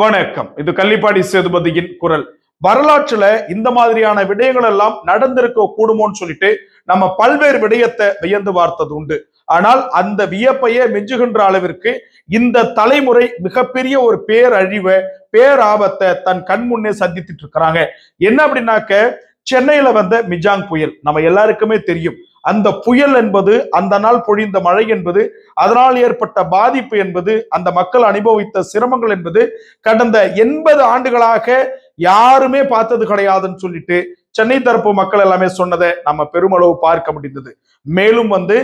வணக்கம் இது கள்ளிப்பாடி சேதுபதியின் குரல் வரலாற்றுல இந்த மாதிரியான விடயங்கள் எல்லாம் நடந்திருக்க கூடுமோன்னு சொல்லிட்டு நம்ம பல்வேறு விடயத்தை வியந்து பார்த்தது உண்டு ஆனால் அந்த வியப்பையே மிஞ்சுகின்ற அளவிற்கு இந்த தலைமுறை மிகப்பெரிய ஒரு பேரழிவை பேராபத்தை தன் கண் முன்னே சந்தித்துட்டு இருக்கிறாங்க என்ன அப்படின்னாக்க சென்னையில வந்த மிஜாங் புயல் நம்ம எல்லாருக்குமே தெரியும் அந்த புயல் என்பது அந்த நாள் பொழிந்த மழை என்பது அதனால் ஏற்பட்ட பாதிப்பு என்பது அந்த மக்கள் அனுபவித்த சிரமங்கள் என்பது கடந்த எண்பது ஆண்டுகளாக யாருமே பார்த்தது கிடையாதுன்னு சொல்லிட்டு சென்னை தரப்பு மக்கள் எல்லாமே சொன்னதை நம்ம பெருமளவு பார்க்க முடிந்தது மேலும் வந்து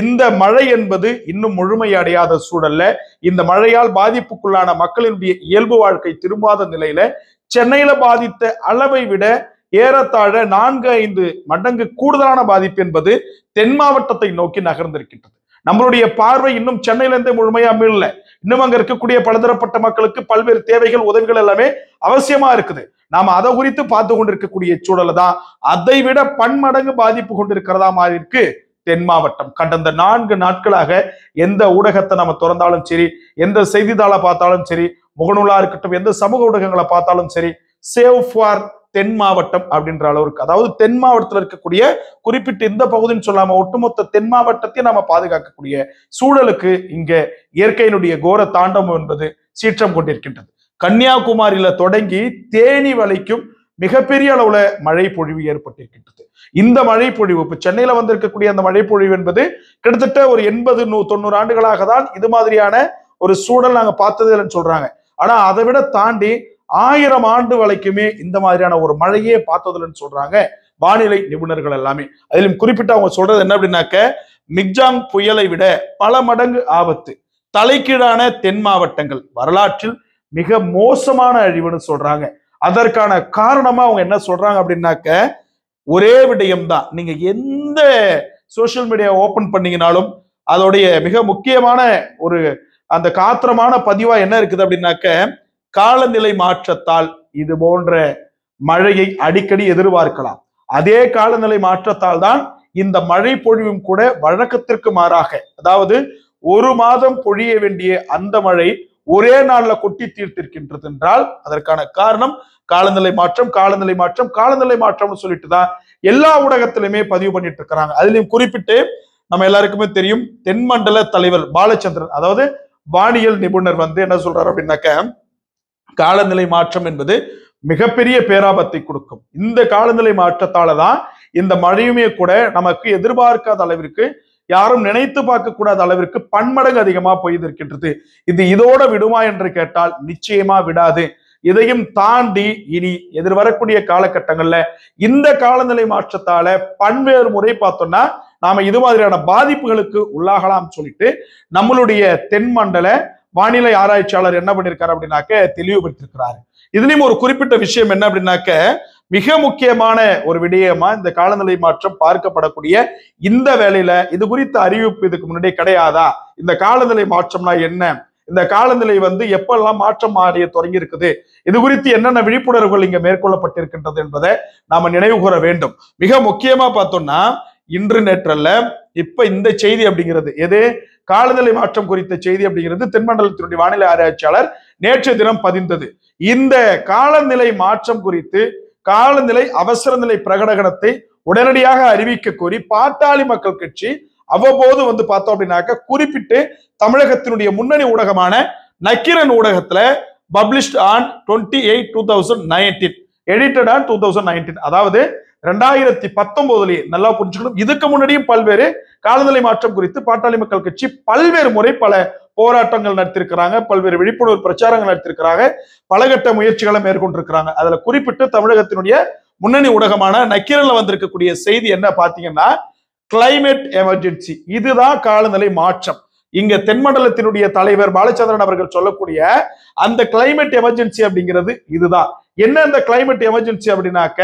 இந்த மழை என்பது இன்னும் முழுமை அடையாத சூழல்ல இந்த மழையால் பாதிப்புக்குள்ளான மக்களினுடைய இயல்பு வாழ்க்கை திரும்பாத நிலையில சென்னையில பாதித்த அளவை விட ஏறத்தாழ நான்கு ஐந்து மடங்கு கூடுதலான பாதிப்பு என்பது தென் மாவட்டத்தை நோக்கி நகர்ந்திருக்கின்றது நம்மளுடைய பார்வை இன்னும் சென்னையிலிருந்தே முழுமையா மீள இன்னும் அங்க இருக்கக்கூடிய பலதரப்பட்ட மக்களுக்கு பல்வேறு தேவைகள் உதவிகள் எல்லாமே அவசியமா இருக்குது நாம அதை குறித்து பார்த்து கொண்டிருக்கக்கூடிய சூழலை தான் அதை விட பன்மடங்கு பாதிப்பு கொண்டிருக்கிறதா மாதிரி இருக்கு தென் மாவட்டம் கடந்த நான்கு நாட்களாக எந்த ஊடகத்தை நம்ம திறந்தாலும் சரி எந்த செய்தித்தாளை பார்த்தாலும் சரி முகநூலா இருக்கட்டும் எந்த சமூக ஊடகங்களை பார்த்தாலும் சரி சேவ் ஃபார் தென் மாவட்டம் அப்படின்ற அளவுக்கு அதாவது தென் மாவட்டத்தில் இருக்கக்கூடிய குறிப்பிட்ட இந்த பகுதின்னு சொல்லாம ஒட்டுமொத்த தென் மாவட்டத்தையும் நாம பாதுகாக்கக்கூடிய சூழலுக்கு இங்க இயற்கையினுடைய கோர தாண்டம் என்பது சீற்றம் கொண்டிருக்கின்றது கன்னியாகுமரியில தொடங்கி தேனி வலைக்கும் மிகப்பெரிய அளவுல மழை பொழிவு ஏற்பட்டிருக்கின்றது இந்த மழை பொழிவு இப்ப சென்னையில வந்திருக்கக்கூடிய அந்த மழை பொழிவு என்பது கிட்டத்தட்ட ஒரு எண்பது நூ தொண்ணூறு ஆண்டுகளாக தான் இது மாதிரியான ஒரு சூழல் நாங்க பார்த்தது இல்லைன்னு சொல்றாங்க ஆனா அதை விட தாண்டி ஆயிரம் ஆண்டு வரைக்குமே இந்த மாதிரியான ஒரு மழையே பார்த்ததில்லன்னு சொல்றாங்க வானிலை நிபுணர்கள் எல்லாமே அதிலும் குறிப்பிட்டு அவங்க சொல்றது என்ன அப்படின்னாக்க மிக்ஜாங் புயலை விட பல மடங்கு ஆபத்து தலைக்கீழான தென் மாவட்டங்கள் வரலாற்றில் மிக மோசமான அழிவுன்னு சொல்றாங்க அதற்கான காரணமா அவங்க என்ன சொல்றாங்க அப்படின்னாக்க ஒரே விடயம்தான் நீங்க எந்த சோசியல் மீடியா ஓபன் பண்ணீங்கனாலும் அதோடைய மிக முக்கியமான ஒரு அந்த காத்திரமான பதிவா என்ன இருக்குது அப்படின்னாக்க காலநிலை மாற்றத்தால் இது போன்ற மழையை அடிக்கடி எதிர்பார்க்கலாம் அதே காலநிலை மாற்றத்தால் தான் இந்த மழை பொழிவும் கூட வழக்கத்திற்கு மாறாக அதாவது ஒரு மாதம் பொழிய வேண்டிய அந்த மழை ஒரே நாள்ல கொட்டி தீர்த்திருக்கின்றது என்றால் அதற்கான காரணம் காலநிலை மாற்றம் காலநிலை மாற்றம் காலநிலை மாற்றம்னு சொல்லிட்டு தான் எல்லா ஊடகத்திலுமே பதிவு பண்ணிட்டு இருக்கிறாங்க அதுலயும் குறிப்பிட்டு நம்ம எல்லாருக்குமே தெரியும் தென்மண்டல தலைவர் பாலச்சந்திரன் அதாவது வானியல் நிபுணர் வந்து என்ன சொல்றாரு அப்படின்னாக்க காலநிலை மாற்றம் என்பது மிகப்பெரிய பேராபத்தை கொடுக்கும் இந்த காலநிலை மாற்றத்தால தான் இந்த மழையுமே கூட நமக்கு எதிர்பார்க்காத அளவிற்கு யாரும் நினைத்து பார்க்க கூடாத அளவிற்கு பன்மடங்கு அதிகமா போய்திருக்கின்றது இது இதோட விடுமா என்று கேட்டால் நிச்சயமா விடாது இதையும் தாண்டி இனி எதிர்வரக்கூடிய காலகட்டங்கள்ல இந்த காலநிலை மாற்றத்தால பன்வேறு முறை பார்த்தோம்னா நாம இது மாதிரியான பாதிப்புகளுக்கு உள்ளாகலாம் சொல்லிட்டு நம்மளுடைய தென்மண்டல வானிலை ஆராய்ச்சியாளர் என்ன பண்ணியிருக்காரு அப்படின்னாக்க தெளிவுபடுத்திருக்கிறாரு இதுலயும் ஒரு குறிப்பிட்ட விஷயம் என்ன அப்படின்னாக்க மிக முக்கியமான ஒரு விடயமா இந்த காலநிலை மாற்றம் பார்க்கப்படக்கூடிய இந்த வேலையில இது குறித்த அறிவிப்பு இதுக்கு முன்னாடி கிடையாதா இந்த காலநிலை மாற்றம்னா என்ன இந்த காலநிலை வந்து எப்பெல்லாம் மாற்றம் மாறிய தொடங்கி இருக்குது இது குறித்து என்னென்ன விழிப்புணர்வுகள் இங்க மேற்கொள்ளப்பட்டிருக்கின்றது என்பதை நாம நினைவு கூற வேண்டும் மிக முக்கியமா பார்த்தோம்னா இன்று நேற்றல்ல இப்ப இந்த செய்தி அப்படிங்கிறது எது காலநிலை மாற்றம் குறித்த செய்தி அப்படிங்கிறது தென்மண்டலத்தினுடைய வானிலை ஆராய்ச்சியாளர் நேற்று தினம் பதிந்தது இந்த காலநிலை மாற்றம் குறித்து காலநிலை அவசர நிலை பிரகடனத்தை உடனடியாக அறிவிக்க கோரி பாட்டாளி மக்கள் கட்சி அவ்வப்போது வந்து பார்த்தோம் அப்படின்னாக்க குறிப்பிட்டு தமிழகத்தினுடைய முன்னணி ஊடகமான நக்கிரன் ஊடகத்துல published on twenty eight two thousand nineteen edited on two thousand nineteen அதாவது ரெண்டாயிரத்தி பத்தொன்பதுலயே நல்லா புரிஞ்சுக்கணும் இதுக்கு முன்னாடியும் பல்வேறு காலநிலை மாற்றம் குறித்து பாட்டாளி மக்கள் கட்சி பல்வேறு முறை பல போராட்டங்கள் நடத்திருக்கிறாங்க பல்வேறு விழிப்புணர்வு பிரச்சாரங்கள் நடத்திருக்கிறாங்க பலகட்ட முயற்சிகளை மேற்கொண்டிருக்கிறாங்க அதுல குறிப்பிட்டு தமிழகத்தினுடைய முன்னணி ஊடகமான நக்கீரல வந்திருக்கக்கூடிய செய்தி என்ன பாத்தீங்கன்னா கிளைமேட் எமர்ஜென்சி இதுதான் காலநிலை மாற்றம் இங்க தென்மண்டலத்தினுடைய தலைவர் பாலச்சந்திரன் அவர்கள் சொல்லக்கூடிய அந்த கிளைமேட் எமர்ஜென்சி அப்படிங்கிறது இதுதான் என்ன அந்த கிளைமேட் எமர்ஜென்சி அப்படின்னாக்க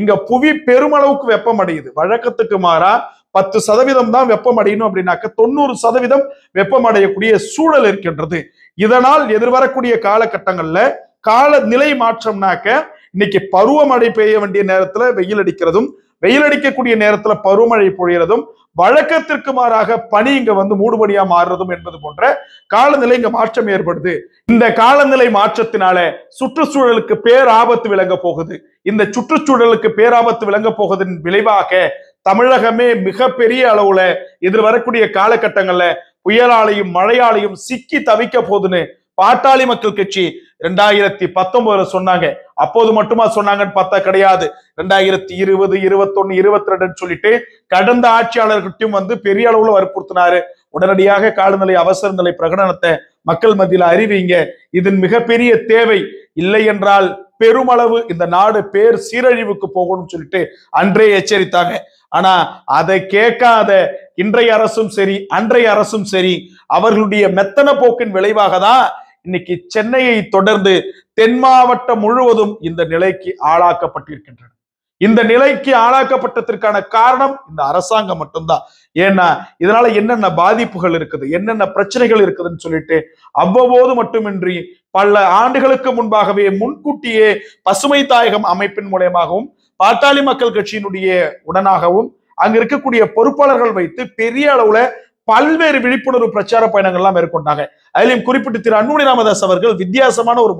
இங்க புவி பெருமளவுக்கு வெப்பம் அடையுது வழக்கத்துக்கு மாறா பத்து சதவீதம் தான் வெப்பம் அடையணும் அப்படின்னாக்க தொண்ணூறு சதவீதம் வெப்பம் அடையக்கூடிய சூழல் இருக்கின்றது இதனால் எதிர்வரக்கூடிய காலகட்டங்கள்ல கால நிலை மாற்றம்னாக்க இன்னைக்கு பருவமழை பெய்ய வேண்டிய நேரத்துல வெயில் அடிக்கிறதும் வெயில் அடிக்கக்கூடிய நேரத்துல பருவமழை பொழியறதும் வழக்கத்திற்கு மாறாக பணி இங்க வந்து மூடுபடியா மாறுறதும் என்பது போன்ற காலநிலை இங்க மாற்றம் ஏற்படுது இந்த காலநிலை மாற்றத்தினால சுற்றுச்சூழலுக்கு பேராபத்து விளங்க போகுது இந்த சுற்றுச்சூழலுக்கு பேராபத்து விளங்க போவதன் விளைவாக தமிழகமே மிகப்பெரிய அளவுல எதிர்வரக்கூடிய காலகட்டங்கள்ல புயலாலையும் மழையாலையும் சிக்கி தவிக்க போதுன்னு பாட்டாளி மக்கள் கட்சி ரெண்டாயிரத்தி பத்தொன்பதுல சொன்னாங்க அப்போது மட்டுமா சொன்னாங்கன்னு பார்த்தா கிடையாது ரெண்டாயிரத்தி இருபது இருபத்தொன்னு இருபத்தி ரெண்டுன்னு சொல்லிட்டு கடந்த ஆட்சியாளர்கிட்டையும் வந்து பெரிய அளவுல வற்புறுத்தினாரு உடனடியாக காலநிலை அவசர நிலை பிரகடனத்தை மக்கள் மத்தியில் அறிவிங்க இதன் மிகப்பெரிய தேவை இல்லை என்றால் பெருமளவு இந்த நாடு பேர் சீரழிவுக்கு போகணும்னு சொல்லிட்டு அன்றே எச்சரித்தாங்க ஆனா அதை கேட்காத இன்றைய அரசும் சரி அன்றைய அரசும் சரி அவர்களுடைய மெத்தன போக்கின் விளைவாக தான் இன்னைக்கு சென்னையை தொடர்ந்து தென் மாவட்டம் முழுவதும் இந்த நிலைக்கு ஆளாக்கப்பட்டிருக்கின்றன இந்த நிலைக்கு ஆளாக்கப்பட்டதற்கான காரணம் இந்த அரசாங்கம் மட்டும்தான் ஏன்னா இதனால என்னென்ன பாதிப்புகள் இருக்குது என்னென்ன பிரச்சனைகள் இருக்குதுன்னு சொல்லிட்டு அவ்வப்போது மட்டுமின்றி பல ஆண்டுகளுக்கு முன்பாகவே முன்கூட்டியே பசுமை தாயகம் அமைப்பின் மூலயமாகவும் பாட்டாளி மக்கள் கட்சியினுடைய உடனாகவும் அங்க இருக்கக்கூடிய பொறுப்பாளர்கள் வைத்து பெரிய அளவுல பல்வேறு விழிப்புணர்வு பிரச்சார பயணங்கள்லாம் மேற்கொண்டாங்க அதிலும் குறிப்பிட்டு திரு அன்புமணி ராமதாஸ் அவர்கள் வித்தியாசமான ஒரு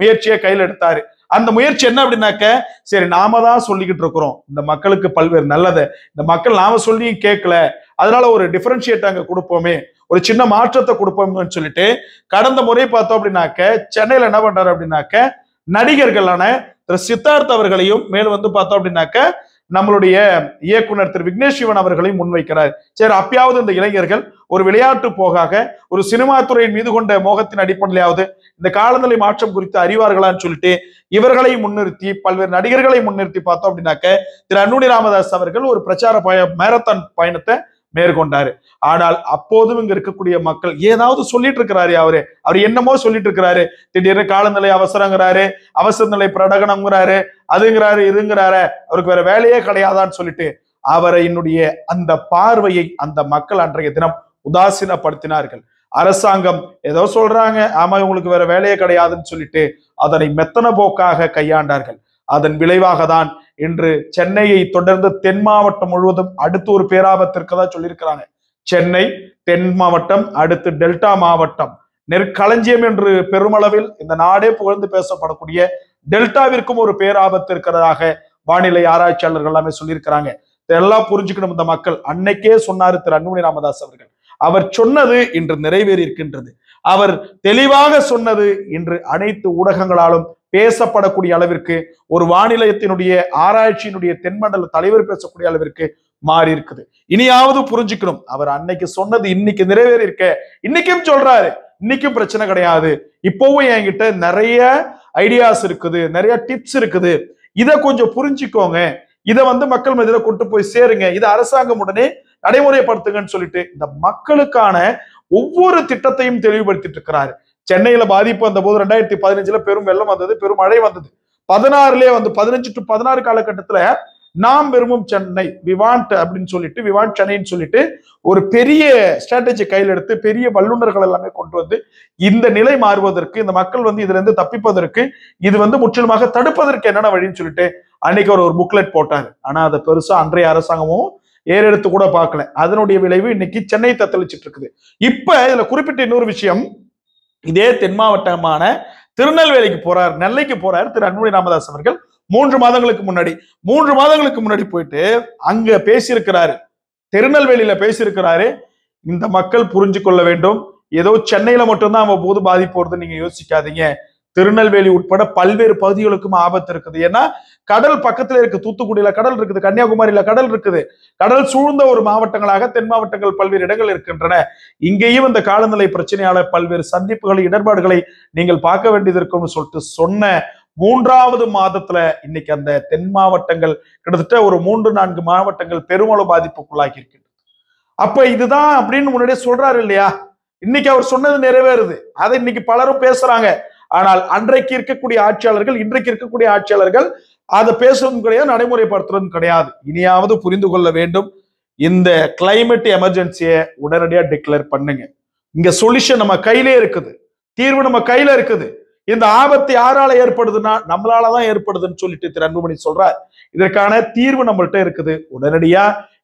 முயற்சியை கையில் எடுத்தாரு அந்த முயற்சி என்ன அப்படின்னாக்க சரி நாம தான் சொல்லிக்கிட்டு இருக்கிறோம் இந்த மக்களுக்கு பல்வேறு நல்லது இந்த மக்கள் நாம சொல்லியும் கேட்கல அதனால ஒரு டிஃபரன்ஷியேட் அங்கே கொடுப்போமே ஒரு சின்ன மாற்றத்தை கொடுப்போம்னு சொல்லிட்டு கடந்த முறை பார்த்தோம் அப்படின்னாக்க சென்னையில் என்ன பண்றாரு அப்படின்னாக்க நடிகர்களான திரு சித்தார்த் அவர்களையும் மேல் வந்து பார்த்தோம் அப்படின்னாக்க நம்மளுடைய இயக்குனர் திரு விக்னேஷ் சிவன் அவர்களை முன்வைக்கிறார் சரி அப்பயாவது இந்த இளைஞர்கள் ஒரு விளையாட்டு போகாக ஒரு சினிமா துறையின் மீது கொண்ட மோகத்தின் அடிப்படையிலாவது இந்த காலநிலை மாற்றம் குறித்து அறிவார்களான்னு சொல்லிட்டு இவர்களை முன்னிறுத்தி பல்வேறு நடிகர்களை முன்னிறுத்தி பார்த்தோம் அப்படின்னாக்க திரு அன்னுடி ராமதாஸ் அவர்கள் ஒரு பிரச்சார பய மேரத்தான் பயணத்தை மேற்கொண்டாரு ஆனால் அப்போதும் இங்க இருக்கக்கூடிய மக்கள் ஏதாவது சொல்லிட்டு இருக்கிறாரு அவரு அவர் என்னமோ சொல்லிட்டு இருக்கிறாரு திடீர்னு காலநிலை அவசரங்கிறாரு அவசர நிலை பிரடகனங்கிறாரு அதுங்கிறாரு இதுங்கிறாரு அவருக்கு வேற வேலையே கிடையாதான்னு சொல்லிட்டு அவரை என்னுடைய அந்த பார்வையை அந்த மக்கள் அன்றைய தினம் உதாசீனப்படுத்தினார்கள் அரசாங்கம் ஏதோ சொல்றாங்க ஆமா இவங்களுக்கு வேற வேலையே கிடையாதுன்னு சொல்லிட்டு அதனை மெத்தன போக்காக கையாண்டார்கள் அதன் விளைவாக தான் இன்று சென்னையை தொடர்ந்து தென் மாவட்டம் முழுவதும் அடுத்து ஒரு பேராபத்திற்கு தான் சொல்லியிருக்கிறாங்க சென்னை தென் மாவட்டம் அடுத்து டெல்டா மாவட்டம் நெற்களஞ்சியம் என்று பெருமளவில் இந்த நாடே புகழ்ந்து பேசப்படக்கூடிய டெல்டாவிற்கும் ஒரு பேராபத்து இருக்கிறதாக வானிலை ஆராய்ச்சியாளர்கள் எல்லாமே சொல்லியிருக்கிறாங்க இதெல்லாம் புரிஞ்சுக்கணும் இந்த மக்கள் அன்னைக்கே சொன்னாரு திரு அன்புமணி ராமதாஸ் அவர்கள் அவர் சொன்னது இன்று நிறைவேறியிருக்கின்றது அவர் தெளிவாக சொன்னது இன்று அனைத்து ஊடகங்களாலும் பேசப்படக்கூடிய அளவிற்கு ஒரு வானிலையத்தினுடைய ஆராய்ச்சியினுடைய தென்மண்டல தலைவர் பேசக்கூடிய அளவிற்கு மாறி இருக்குது இனியாவது புரிஞ்சுக்கணும் அவர் அன்னைக்கு சொன்னது இன்னைக்கு நிறைவேறி இருக்க இன்னைக்கும் சொல்றாரு இன்னைக்கும் பிரச்சனை கிடையாது இப்பவும் என்கிட்ட நிறைய ஐடியாஸ் இருக்குது நிறைய டிப்ஸ் இருக்குது இதை கொஞ்சம் புரிஞ்சுக்கோங்க இதை வந்து மக்கள் மதியில கொண்டு போய் சேருங்க இது அரசாங்கம் உடனே நடைமுறைப்படுத்துங்கன்னு சொல்லிட்டு இந்த மக்களுக்கான ஒவ்வொரு திட்டத்தையும் தெளிவுபடுத்திட்டு இருக்கிறாரு சென்னையில பாதிப்பு வந்த போது ரெண்டாயிரத்தி பதினஞ்சுல பெரும் வெள்ளம் வந்தது பெரும் மழை வந்தது பதினாறுலயே வந்து பதினஞ்சு டு பதினாறு காலகட்டத்துல நாம் விரும்பும் சென்னை விவாண்ட் அப்படின்னு சொல்லிட்டு விவாண்ட் சென்னைன்னு சொல்லிட்டு ஒரு பெரிய ஸ்ட்ராட்டஜி கையில் எடுத்து பெரிய வல்லுநர்கள் எல்லாமே கொண்டு வந்து இந்த நிலை மாறுவதற்கு இந்த மக்கள் வந்து இதுல இருந்து தப்பிப்பதற்கு இது வந்து முற்றிலுமாக தடுப்பதற்கு என்னென்ன வழின்னு சொல்லிட்டு அன்னைக்கு ஒரு ஒரு புக்லெட் போட்டாரு ஆனா அதை பெருசா அன்றைய அரசாங்கமும் ஏறெடுத்து கூட பார்க்கல அதனுடைய விளைவு இன்னைக்கு சென்னை தத்தளிச்சிட்டு இருக்குது இப்ப இதுல குறிப்பிட்ட இன்னொரு விஷயம் இதே தென் மாவட்டமான திருநெல்வேலிக்கு போறார் நெல்லைக்கு போறார் திரு அன்புடி ராமதாஸ் அவர்கள் மூன்று மாதங்களுக்கு முன்னாடி மூன்று மாதங்களுக்கு முன்னாடி போயிட்டு அங்க பேசியிருக்கிறாரு திருநெல்வேலியில பேசியிருக்கிறாரு இந்த மக்கள் புரிஞ்சு கொள்ள வேண்டும் ஏதோ சென்னையில மட்டும்தான் அவன் போது பாதிப்பு வருதுன்னு நீங்க யோசிக்காதீங்க திருநெல்வேலி உட்பட பல்வேறு பகுதிகளுக்கும் ஆபத்து இருக்குது ஏன்னா கடல் பக்கத்துல இருக்கு தூத்துக்குடியில கடல் இருக்குது கன்னியாகுமரியில கடல் இருக்குது கடல் சூழ்ந்த ஒரு மாவட்டங்களாக தென் மாவட்டங்கள் பல்வேறு இடங்கள் இருக்கின்றன இங்கேயும் இந்த காலநிலை பிரச்சனையால பல்வேறு சந்திப்புகளை இடர்பாடுகளை நீங்கள் பார்க்க வேண்டியது இருக்கும்னு சொல்லிட்டு சொன்ன மூன்றாவது மாதத்துல இன்னைக்கு அந்த தென் மாவட்டங்கள் கிட்டத்தட்ட ஒரு மூன்று நான்கு மாவட்டங்கள் பெருமளவு பாதிப்புக்குள்ளாகி இருக்கின்றது அப்ப இதுதான் அப்படின்னு முன்னாடியே சொல்றாரு இல்லையா இன்னைக்கு அவர் சொன்னது நிறைவேறுது அதை இன்னைக்கு பலரும் பேசுறாங்க ஆனால் அன்றைக்கு இருக்கக்கூடிய ஆட்சியாளர்கள் இன்றைக்கு இருக்கக்கூடிய ஆட்சியாளர்கள் அதை பேசுவதும் கிடையாது நடைமுறைப்படுத்துறதும் கிடையாது இனியாவது புரிந்து கொள்ள வேண்டும் இந்த கிளைமேட் எமர்ஜென்சியை உடனடியா டிக்ளேர் பண்ணுங்க இங்க சொல்யூஷன் நம்ம கையிலே இருக்குது தீர்வு நம்ம கையில இருக்குது இந்த ஆபத்து யாரால ஏற்படுதுன்னா நம்மளாலதான் ஏற்படுதுன்னு சொல்லிட்டு திரு அன்புமணி சொல்றார் இதற்கான தீர்வு நம்மள்கிட்ட இருக்குது உடனடியா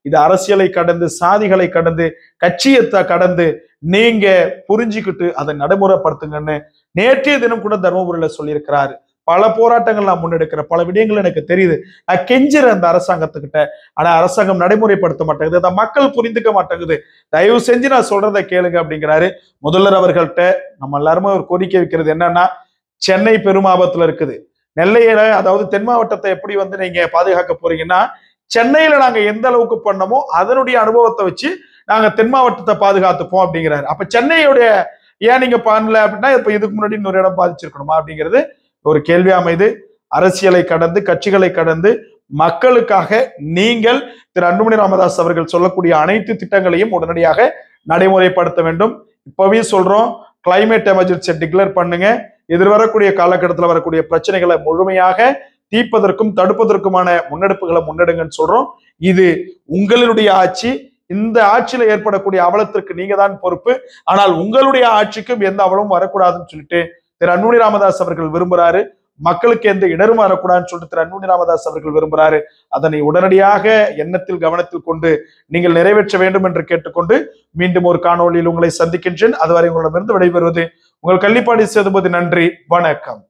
இது அரசியலை கடந்து சாதிகளை கடந்து கட்சியத்தை கடந்து நீங்க புரிஞ்சுக்கிட்டு அதை நடைமுறைப்படுத்துங்கன்னு நேற்றைய தினம் கூட தர்மபுரியில சொல்லியிருக்கிறாரு பல போராட்டங்கள் நான் முன்னெடுக்கிற பல விடயங்கள் எனக்கு தெரியுது நான் கெஞ்சிற அந்த அரசாங்கத்துக்கிட்ட ஆனா அரசாங்கம் நடைமுறைப்படுத்த மாட்டேங்குது அதை மக்கள் புரிந்துக்க மாட்டேங்குது தயவு செஞ்சு நான் சொல்றதை கேளுங்க அப்படிங்கிறாரு முதல்வர் அவர்கள்ட்ட நம்ம எல்லாருமே ஒரு கோரிக்கை வைக்கிறது என்னன்னா சென்னை பெருமாபத்துல இருக்குது நெல்லையில அதாவது தென் மாவட்டத்தை எப்படி வந்து நீங்க பாதுகாக்க போறீங்கன்னா சென்னையில நாங்க எந்த அளவுக்கு பண்ணமோ அதனுடைய அனுபவத்தை வச்சு நாங்க தென் மாவட்டத்தை பாதுகாத்துப்போம் அப்படிங்கிறாரு அப்ப சென்னையுடைய ஏன் நீங்க பண்ணல அப்படின்னா இப்ப இதுக்கு முன்னாடி இன்னொரு இடம் பாதிச்சிருக்கணுமா அப்படிங்கிறது ஒரு கேள்வி அமைது அரசியலை கடந்து கட்சிகளை கடந்து மக்களுக்காக நீங்கள் திரு அன்புமணி ராமதாஸ் அவர்கள் சொல்லக்கூடிய அனைத்து திட்டங்களையும் உடனடியாக நடைமுறைப்படுத்த வேண்டும் இப்பவே சொல்றோம் கிளைமேட் எமர்ஜென்சியை டிக்ளேர் பண்ணுங்க எதிர்வரக்கூடிய காலகட்டத்தில் வரக்கூடிய பிரச்சனைகளை முழுமையாக தீர்ப்பதற்கும் தடுப்பதற்குமான முன்னெடுப்புகளை முன்னெடுங்கன்னு சொல்றோம் இது உங்களுடைய ஆட்சி இந்த ஆட்சியில ஏற்படக்கூடிய அவலத்திற்கு நீங்க தான் பொறுப்பு ஆனால் உங்களுடைய ஆட்சிக்கும் எந்த அவலமும் வரக்கூடாதுன்னு சொல்லிட்டு திரு அன்புமணி ராமதாஸ் அவர்கள் விரும்புறாரு மக்களுக்கு எந்த இடரும் வரக்கூடாதுன்னு சொல்லிட்டு திரு அன்புமணி ராமதாஸ் அவர்கள் விரும்புறாரு அதனை உடனடியாக எண்ணத்தில் கவனத்தில் கொண்டு நீங்கள் நிறைவேற்ற வேண்டும் என்று கேட்டுக்கொண்டு மீண்டும் ஒரு காணொலியில் உங்களை சந்திக்கின்றேன் அதுவரை உங்களிடமிருந்து விடைபெறுவது உங்கள் கள்ளிப்பாடி சேதுபதி நன்றி வணக்கம்